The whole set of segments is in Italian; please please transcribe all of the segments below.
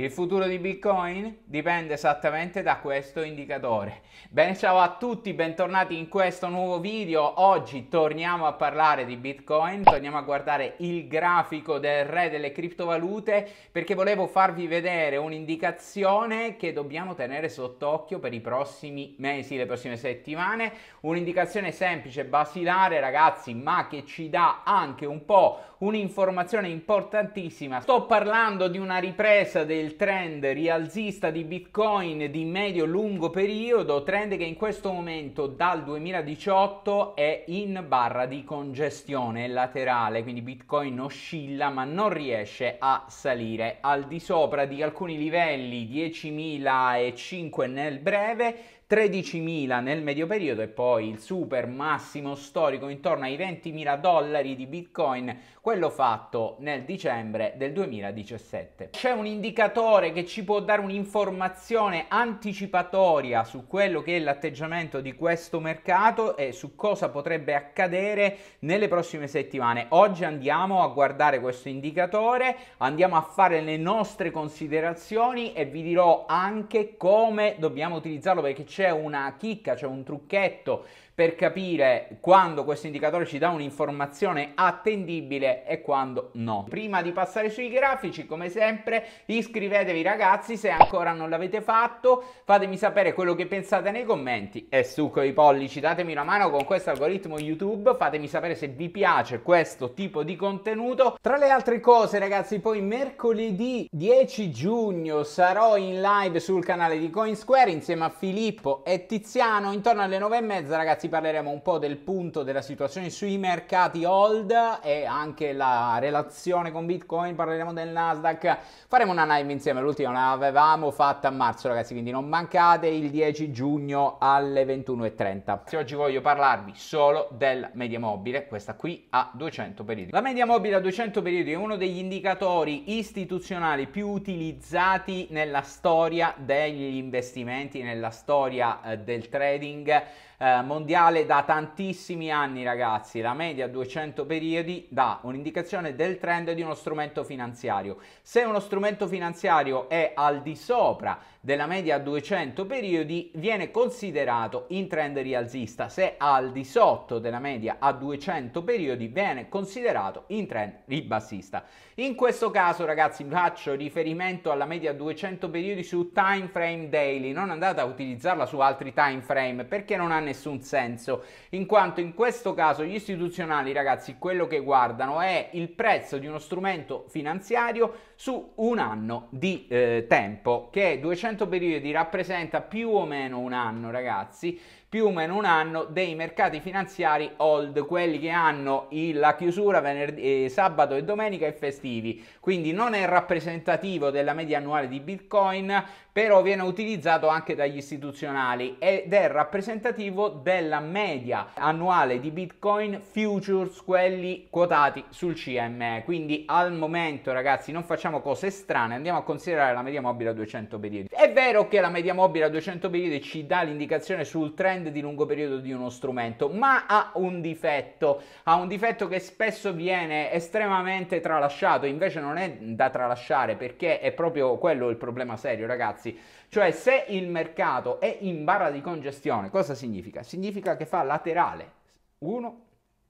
Il futuro di Bitcoin dipende esattamente da questo indicatore. Bene, ciao a tutti, bentornati in questo nuovo video. Oggi torniamo a parlare di Bitcoin, torniamo a guardare il grafico del re delle criptovalute perché volevo farvi vedere un'indicazione che dobbiamo tenere sott'occhio per i prossimi mesi, le prossime settimane. Un'indicazione semplice, basilare, ragazzi, ma che ci dà anche un po' un'informazione importantissima. Sto parlando di una ripresa del trend rialzista di Bitcoin di medio-lungo periodo, trend che in questo momento dal 2018 è in barra di congestione laterale, quindi Bitcoin oscilla ma non riesce a salire al di sopra di alcuni livelli 10.005 nel breve 13.000 nel medio periodo e poi il super massimo storico intorno ai 20.000 dollari di Bitcoin, quello fatto nel dicembre del 2017. C'è un indicatore che ci può dare un'informazione anticipatoria su quello che è l'atteggiamento di questo mercato e su cosa potrebbe accadere nelle prossime settimane. Oggi andiamo a guardare questo indicatore, andiamo a fare le nostre considerazioni e vi dirò anche come dobbiamo utilizzarlo perché ci c'è una chicca, c'è un trucchetto per capire quando questo indicatore ci dà un'informazione attendibile e quando no. Prima di passare sui grafici, come sempre, iscrivetevi ragazzi se ancora non l'avete fatto, fatemi sapere quello che pensate nei commenti e su coi pollici datemi una mano con questo algoritmo YouTube, fatemi sapere se vi piace questo tipo di contenuto. Tra le altre cose ragazzi, poi mercoledì 10 giugno sarò in live sul canale di CoinSquare insieme a Filippo tempo è Tiziano, intorno alle 9 e mezza ragazzi parleremo un po' del punto della situazione sui mercati hold e anche la relazione con Bitcoin, parleremo del Nasdaq, faremo una live insieme, l'ultima l'avevamo fatta a marzo ragazzi, quindi non mancate il 10 giugno alle 21.30. Oggi voglio parlarvi solo della media mobile, questa qui a 200 periodi. La media mobile a 200 periodi è uno degli indicatori istituzionali più utilizzati nella storia degli investimenti, nella storia storia eh, del trading eh, mondiale da tantissimi anni ragazzi, la media 200 periodi dà un'indicazione del trend di uno strumento finanziario. Se uno strumento finanziario è al di sopra della media 200 periodi viene considerato in trend rialzista, se al di sotto della media a 200 periodi viene considerato in trend ribassista. In questo caso ragazzi faccio riferimento alla media 200 periodi su time frame daily, non andate a utilizzarla su altri time frame perché non ha nessun senso, in quanto in questo caso gli istituzionali, ragazzi, quello che guardano è il prezzo di uno strumento finanziario su un anno di eh, tempo, che 200 periodi rappresenta più o meno un anno, ragazzi, più o meno un anno dei mercati finanziari old, quelli che hanno il, la chiusura venerdì, eh, sabato e domenica e festivi, quindi non è rappresentativo della media annuale di Bitcoin, però viene utilizzato anche dagli istituzionali ed è rappresentativo della media annuale di Bitcoin futures, quelli quotati sul CME, quindi al momento ragazzi non facciamo facciamo cose strane, andiamo a considerare la media mobile a 200 periodi. È vero che la media mobile a 200 periodi ci dà l'indicazione sul trend di lungo periodo di uno strumento, ma ha un difetto, ha un difetto che spesso viene estremamente tralasciato, invece non è da tralasciare perché è proprio quello il problema serio, ragazzi. Cioè se il mercato è in barra di congestione, cosa significa? Significa che fa laterale 1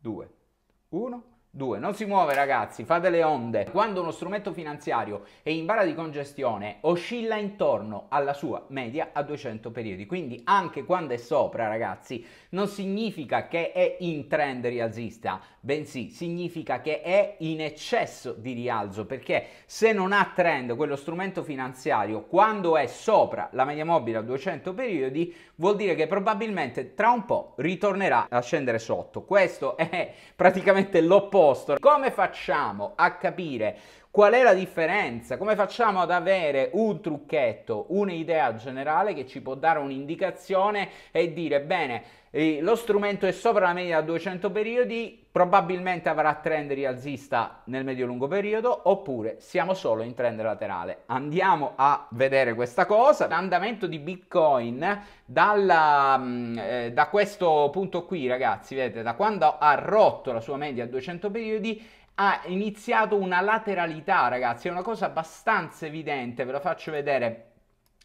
2 1 2. Non si muove ragazzi, fate le onde. Quando uno strumento finanziario è in bara di congestione oscilla intorno alla sua media a 200 periodi, quindi anche quando è sopra ragazzi non significa che è in trend rialzista, bensì significa che è in eccesso di rialzo perché se non ha trend quello strumento finanziario quando è sopra la media mobile a 200 periodi vuol dire che probabilmente tra un po' ritornerà a scendere sotto. Questo è praticamente l'opposto posto. Come facciamo a capire Qual è la differenza? Come facciamo ad avere un trucchetto, un'idea generale che ci può dare un'indicazione e dire bene, eh, lo strumento è sopra la media da 200 periodi, probabilmente avrà trend rialzista nel medio-lungo periodo oppure siamo solo in trend laterale. Andiamo a vedere questa cosa. L'andamento di Bitcoin dalla, mm, eh, da questo punto qui ragazzi, vedete, da quando ha rotto la sua media a 200 periodi ha iniziato una lateralità ragazzi, è una cosa abbastanza evidente, ve lo faccio vedere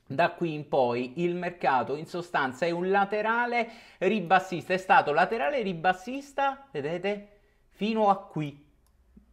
da qui in poi il mercato in sostanza è un laterale ribassista, è stato laterale ribassista, vedete, fino a qui,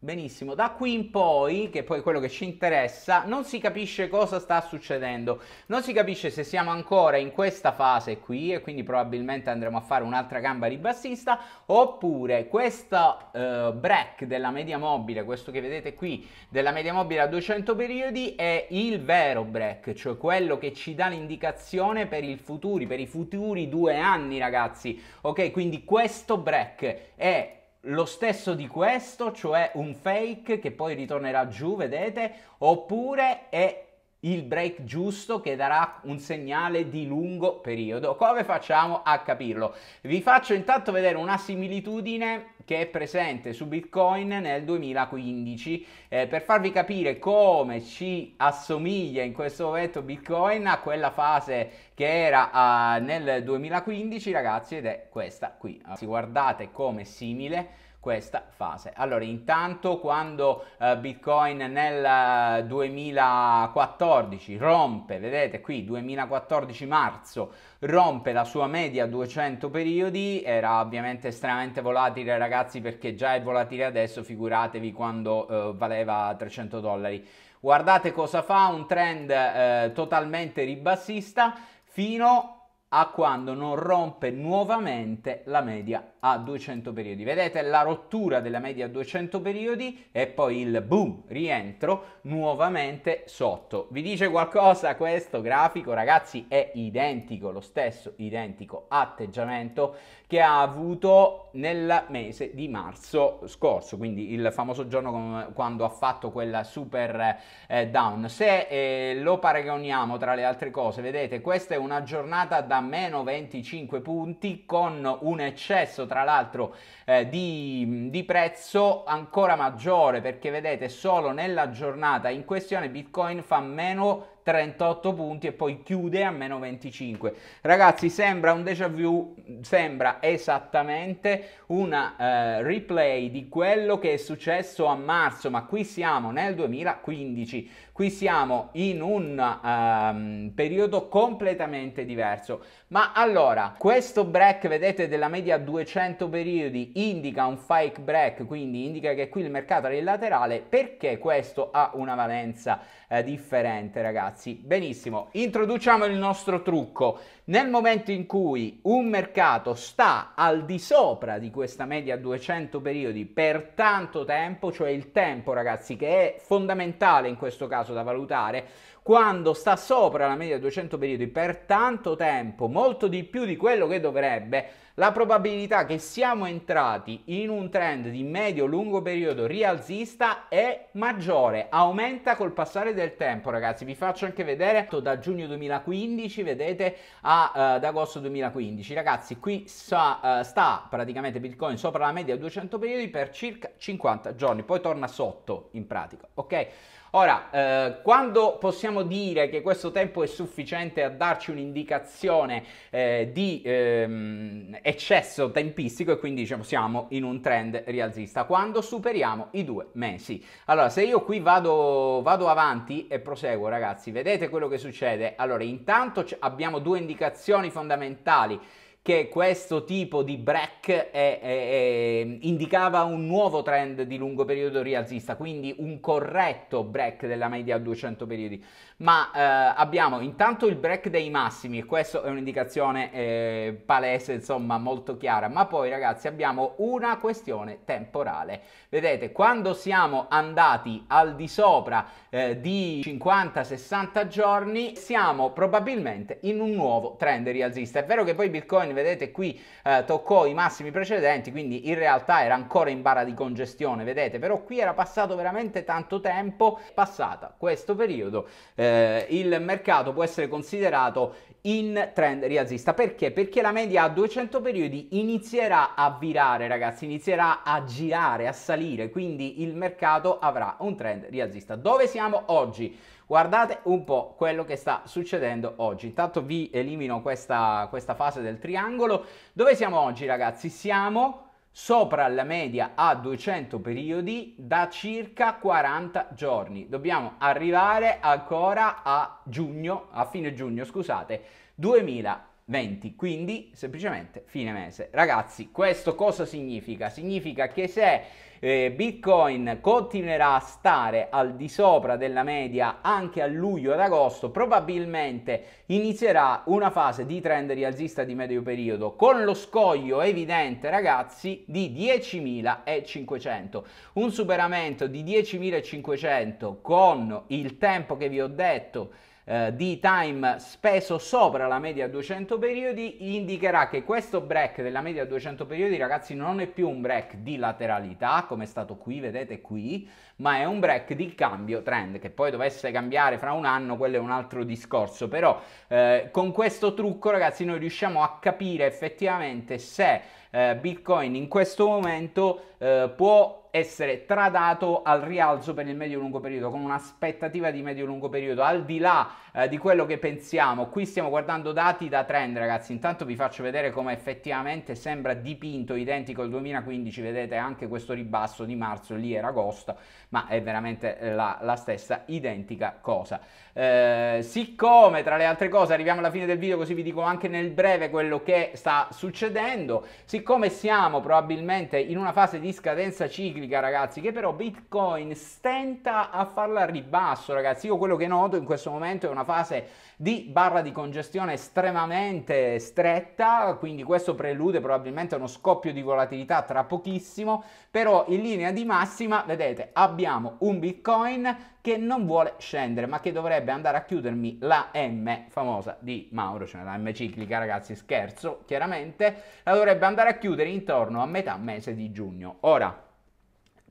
Benissimo, da qui in poi, che poi è quello che ci interessa, non si capisce cosa sta succedendo, non si capisce se siamo ancora in questa fase qui e quindi probabilmente andremo a fare un'altra gamba ribassista oppure questo eh, break della media mobile, questo che vedete qui della media mobile a 200 periodi è il vero break, cioè quello che ci dà l'indicazione per il futuri, per i futuri due anni ragazzi, ok? Quindi questo break è lo stesso di questo, cioè un fake che poi ritornerà giù, vedete, oppure è il break giusto che darà un segnale di lungo periodo. Come facciamo a capirlo? Vi faccio intanto vedere una similitudine che è presente su Bitcoin nel 2015 eh, per farvi capire come ci assomiglia in questo momento Bitcoin a quella fase che era uh, nel 2015 ragazzi ed è questa qui. Se guardate come simile questa fase. Allora, intanto quando eh, Bitcoin nel 2014 eh, rompe, vedete qui 2014 marzo, rompe la sua media 200 periodi, era ovviamente estremamente volatile ragazzi perché già è volatile adesso, figuratevi quando eh, valeva 300 dollari. Guardate cosa fa, un trend eh, totalmente ribassista fino a a quando non rompe nuovamente la media a 200 periodi. Vedete la rottura della media a 200 periodi e poi il boom, rientro nuovamente sotto. Vi dice qualcosa questo grafico? Ragazzi è identico, lo stesso identico atteggiamento che ha avuto nel mese di marzo scorso, quindi il famoso giorno quando ha fatto quella super eh, down. Se eh, lo paragoniamo tra le altre cose, vedete questa è una giornata da meno 25 punti con un eccesso tra l'altro eh, di, di prezzo ancora maggiore perché vedete solo nella giornata in questione Bitcoin fa meno 38 punti e poi chiude a meno 25. Ragazzi, sembra un déjà vu, sembra esattamente una eh, replay di quello che è successo a marzo, ma qui siamo nel 2015, qui siamo in un um, periodo completamente diverso. Ma allora, questo break, vedete, della media 200 periodi indica un fake break, quindi indica che qui il mercato è il laterale, perché questo ha una valenza eh, differente, ragazzi? ragazzi, benissimo, introduciamo il nostro trucco. Nel momento in cui un mercato sta al di sopra di questa media 200 periodi per tanto tempo, cioè il tempo ragazzi che è fondamentale in questo caso da valutare, quando sta sopra la media 200 periodi per tanto tempo, molto di più di quello che dovrebbe, la probabilità che siamo entrati in un trend di medio-lungo periodo rialzista è maggiore, aumenta col passare del tempo ragazzi, vi faccio anche vedere da giugno 2015 vedete a, uh, ad agosto 2015 ragazzi qui sa, uh, sta praticamente Bitcoin sopra la media 200 periodi per circa 50 giorni, poi torna sotto in pratica, ok? Ora, eh, quando possiamo dire che questo tempo è sufficiente a darci un'indicazione eh, di ehm, eccesso tempistico e quindi diciamo siamo in un trend rialzista? Quando superiamo i due mesi. Allora, se io qui vado, vado avanti e proseguo, ragazzi, vedete quello che succede? Allora, intanto abbiamo due indicazioni fondamentali che questo tipo di break è, è, è, indicava un nuovo trend di lungo periodo rialzista, quindi un corretto break della media a 200 periodi. Ma eh, abbiamo intanto il break dei massimi e questa è un'indicazione eh, palese, insomma, molto chiara, ma poi ragazzi abbiamo una questione temporale. Vedete, quando siamo andati al di sopra eh, di 50-60 giorni, siamo probabilmente in un nuovo trend rialzista. È vero che poi Bitcoin settimane, vedete qui eh, toccò i massimi precedenti, quindi in realtà era ancora in barra di congestione, vedete, però qui era passato veramente tanto tempo, passata questo periodo, eh, il mercato può essere considerato in trend rialzista. Perché? Perché la media a 200 periodi inizierà a virare, ragazzi, inizierà a girare, a salire, quindi il mercato avrà un trend rialzista. Dove siamo oggi? Guardate un po' quello che sta succedendo oggi. Intanto vi elimino questa, questa fase del triangolo. Dove siamo oggi, ragazzi? Siamo sopra la media a 200 periodi da circa 40 giorni. Dobbiamo arrivare ancora a giugno, a fine giugno, scusate, 2000 20, quindi semplicemente fine mese. Ragazzi, questo cosa significa? Significa che se eh, Bitcoin continuerà a stare al di sopra della media anche a luglio ad agosto, probabilmente inizierà una fase di trend rialzista di medio periodo con lo scoglio evidente, ragazzi, di 10.500. Un superamento di 10.500 con il tempo che vi ho detto eh, di time speso sopra la media 200 periodi indicherà che questo break della media 200 periodi ragazzi non è più un break di lateralità come è stato qui vedete qui ma è un break di cambio trend che poi dovesse cambiare fra un anno quello è un altro discorso però eh, con questo trucco ragazzi noi riusciamo a capire effettivamente se eh, bitcoin in questo momento eh, può essere tradato al rialzo per il medio-lungo periodo, con un'aspettativa di medio-lungo periodo, al di là eh, di quello che pensiamo. Qui stiamo guardando dati da trend, ragazzi. Intanto vi faccio vedere come effettivamente sembra dipinto identico al 2015. Vedete anche questo ribasso di marzo, lì era agosto, ma è veramente eh, la, la stessa identica cosa. Eh, siccome, tra le altre cose, arriviamo alla fine del video, così vi dico anche nel breve quello che sta succedendo, siccome siamo probabilmente in una fase di scadenza ciclica, ciclica, ragazzi, che però Bitcoin stenta a farla al ribasso, ragazzi. Io quello che noto in questo momento è una fase di barra di congestione estremamente stretta, quindi questo prelude probabilmente a uno scoppio di volatilità tra pochissimo, però in linea di massima, vedete, abbiamo un Bitcoin che non vuole scendere, ma che dovrebbe andare a chiudermi la M famosa di Mauro, cioè la M ciclica, ragazzi, scherzo, chiaramente, la dovrebbe andare a chiudere intorno a metà mese di giugno. Ora,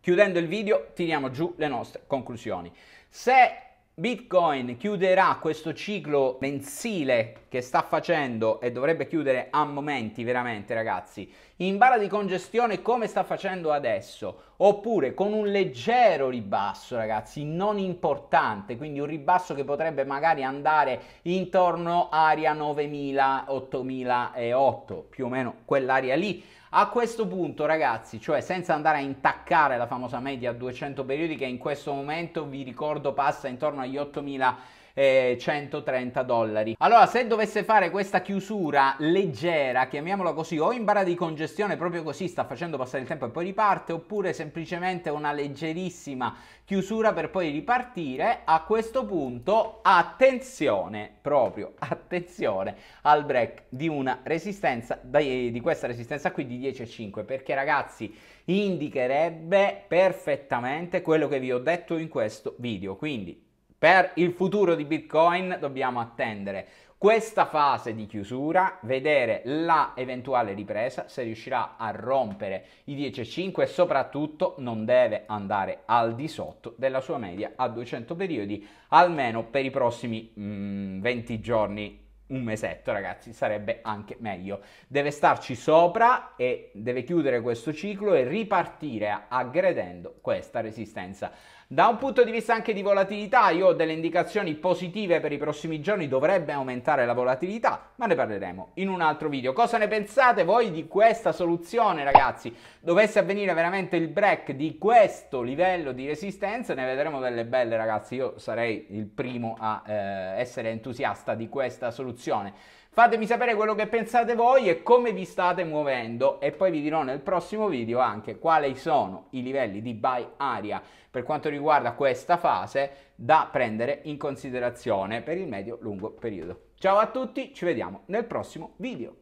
Chiudendo il video tiriamo giù le nostre conclusioni. Se Bitcoin chiuderà questo ciclo mensile che sta facendo e dovrebbe chiudere a momenti veramente ragazzi in bara di congestione come sta facendo adesso, oppure con un leggero ribasso, ragazzi, non importante, quindi un ribasso che potrebbe magari andare intorno area 9000, 8008, più o meno quell'area lì. A questo punto, ragazzi, cioè senza andare a intaccare la famosa media a 200 periodi che in questo momento vi ricordo passa intorno agli 8000 eh, 130 dollari. Allora se dovesse fare questa chiusura leggera, chiamiamola così, o in barra di congestione proprio così sta facendo passare il tempo e poi riparte, oppure semplicemente una leggerissima chiusura per poi ripartire, a questo punto attenzione, proprio attenzione al break di una resistenza, di questa resistenza qui di 10,5 perché ragazzi indicherebbe perfettamente quello che vi ho detto in questo video, quindi per il futuro di Bitcoin dobbiamo attendere questa fase di chiusura, vedere la eventuale ripresa, se riuscirà a rompere i 10,5 e soprattutto non deve andare al di sotto della sua media a 200 periodi, almeno per i prossimi mm, 20 giorni un mesetto, ragazzi, sarebbe anche meglio. Deve starci sopra e deve chiudere questo ciclo e ripartire aggredendo questa resistenza. Da un punto di vista anche di volatilità, io ho delle indicazioni positive per i prossimi giorni, dovrebbe aumentare la volatilità, ma ne parleremo in un altro video. Cosa ne pensate voi di questa soluzione, ragazzi? Dovesse avvenire veramente il break di questo livello di resistenza, ne vedremo delle belle, ragazzi. Io sarei il primo a eh, essere entusiasta di questa soluzione. Fatemi sapere quello che pensate voi e come vi state muovendo e poi vi dirò nel prossimo video anche quali sono i livelli di buy area per quanto riguarda questa fase da prendere in considerazione per il medio-lungo periodo. Ciao a tutti, ci vediamo nel prossimo video.